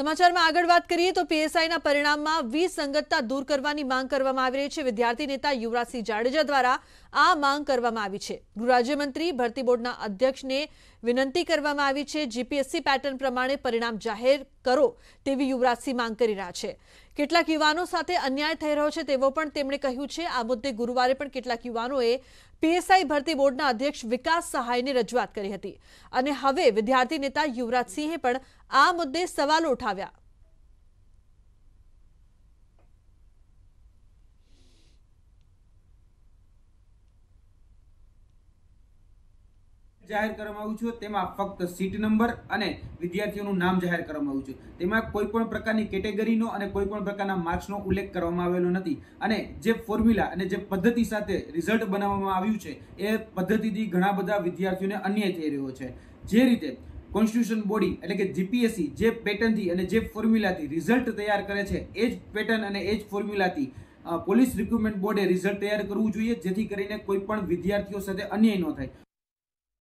સમાચારમાં આગળ વાત કરીએ તો પીએસઆઈના પરિણામમાં વિસંગતતા દૂર કરવાની માંગ કરવામાં આવી રહી છે વિદ્યાર્થી નેતા યુવરાજસિંહ જાડેજા દ્વારા આ માંગ કરવામાં આવી છે ગૃહરાજ્યમંત્રી ભરતી બોર્ડના અધ્યક્ષને વિનંતી કરવામાં આવી છે જીપીએસસી પેટર્ન પ્રમાણે પરિણામ જાહેર કરો તેવી યુવરાજસિંહ માંગ કરી રહ્યા છે કેટલાક યુવાનો સાથે અન્યાય થઈ રહ્યો છે તેવો પણ તેમણે કહ્યું છે આ મુદ્દે ગુરુવારે પણ કેટલાક યુવાનોએ પીએસઆઈ ભરતી બોર્ડના અધ્યક્ષ વિકાસ સહાયને રજૂઆત કરી હતી અને હવે વિદ્યાર્થી નેતા યુવરાજસિંહે પણ આ મુદ્દે સવાલો ઉઠાવ્યા જાહેર કરવામાં આવ્યું છે તેમાં ફક્ત સીટ નંબર અને વિદ્યાર્થીઓનું નામ જાહેર કરવામાં આવ્યું છે તેમાં કોઈ પણ પ્રકારની કેટેગરીનો અને કોઈ પણ પ્રકારના માર્ક્સનો ઉલ્લેખ કરવામાં આવેલો નથી અને જે ફોર્મ્યુલા અને જે પદ્ધતિ સાથે રિઝલ્ટ બનાવવામાં આવ્યું છે એ પદ્ધતિથી ઘણા બધા વિદ્યાર્થીઓને અન્યાય થઈ રહ્યો છે જે રીતે કોન્સ્ટિટ્યુશન બોડી એટલે કે જીપીએસસી જે પેટર્નથી અને જે ફોર્મ્યુલાથી રિઝલ્ટ તૈયાર કરે છે એ જ પેટર્ન અને એ જ ફોર્મ્યુલાથી પોલીસ રિક્રુટમેન્ટ બોર્ડે રિઝલ્ટ તૈયાર કરવું જોઈએ જેથી કરીને કોઈ પણ વિદ્યાર્થીઓ સાથે અન્યાય ન થાય